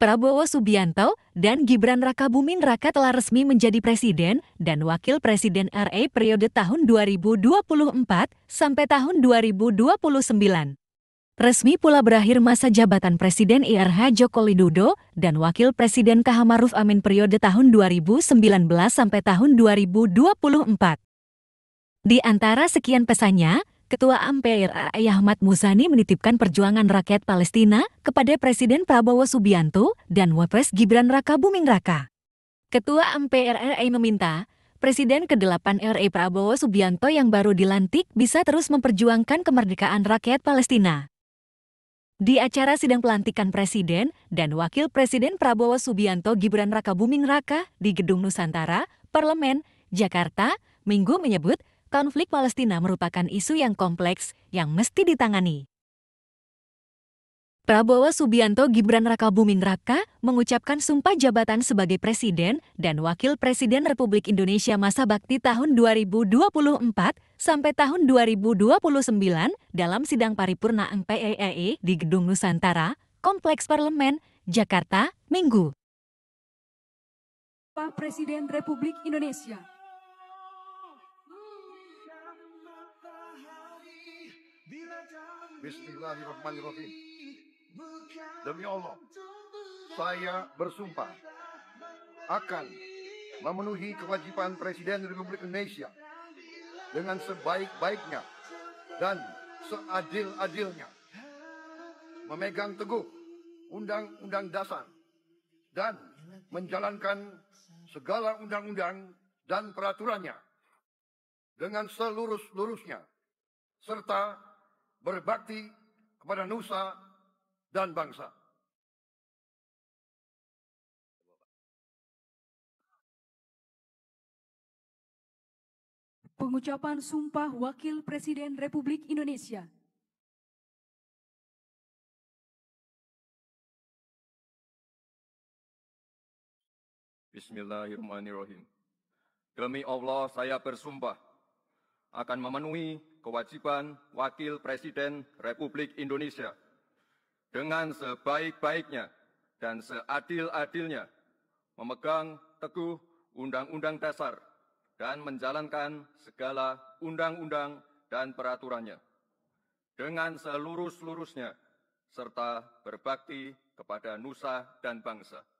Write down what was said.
Prabowo Subianto dan Gibran Raka Buming Raka telah resmi menjadi presiden dan wakil presiden RI periode tahun 2024 sampai tahun 2029. Resmi pula berakhir masa jabatan Presiden IRH Joko Widodo dan Wakil Presiden Kahamaruf Amin periode tahun 2019 sampai tahun 2024. Di antara sekian pesannya, Ketua Ampere AI Ahmad Muzani menitipkan perjuangan rakyat Palestina kepada Presiden Prabowo Subianto dan Wapres Gibran Raka Buming Raka. Ketua Ampere RI meminta Presiden ke-8 RI Prabowo Subianto yang baru dilantik bisa terus memperjuangkan kemerdekaan rakyat Palestina. Di acara sidang pelantikan Presiden dan Wakil Presiden Prabowo Subianto Gibran Raka Buming Raka di Gedung Nusantara, Parlemen, Jakarta, Minggu menyebut konflik Palestina merupakan isu yang kompleks yang mesti ditangani. Prabowo Subianto Gibran Raka Buming Raka mengucapkan sumpah jabatan sebagai Presiden dan Wakil Presiden Republik Indonesia masa bakti tahun 2024 sampai tahun 2029 dalam sidang paripurna MPEE e e di Gedung Nusantara, Kompleks Parlemen, Jakarta, Minggu. Pak Presiden Republik Indonesia Bismillahirrahmanirrahim. Demi Allah, saya bersumpah akan memenuhi kewajiban Presiden Republik Indonesia dengan sebaik-baiknya dan seadil-adilnya. Memegang teguh Undang-Undang Dasar dan menjalankan segala undang-undang dan peraturannya dengan selurus-lurusnya serta berbakti kepada nusa dan bangsa. Pengucapan sumpah Wakil Presiden Republik Indonesia. Bismillahirrahmanirrahim. Demi Allah saya bersumpah akan memenuhi kewajiban Wakil Presiden Republik Indonesia dengan sebaik-baiknya dan seadil-adilnya memegang teguh Undang-Undang Dasar dan menjalankan segala undang-undang dan peraturannya dengan seluruh lurusnya serta berbakti kepada nusa dan bangsa.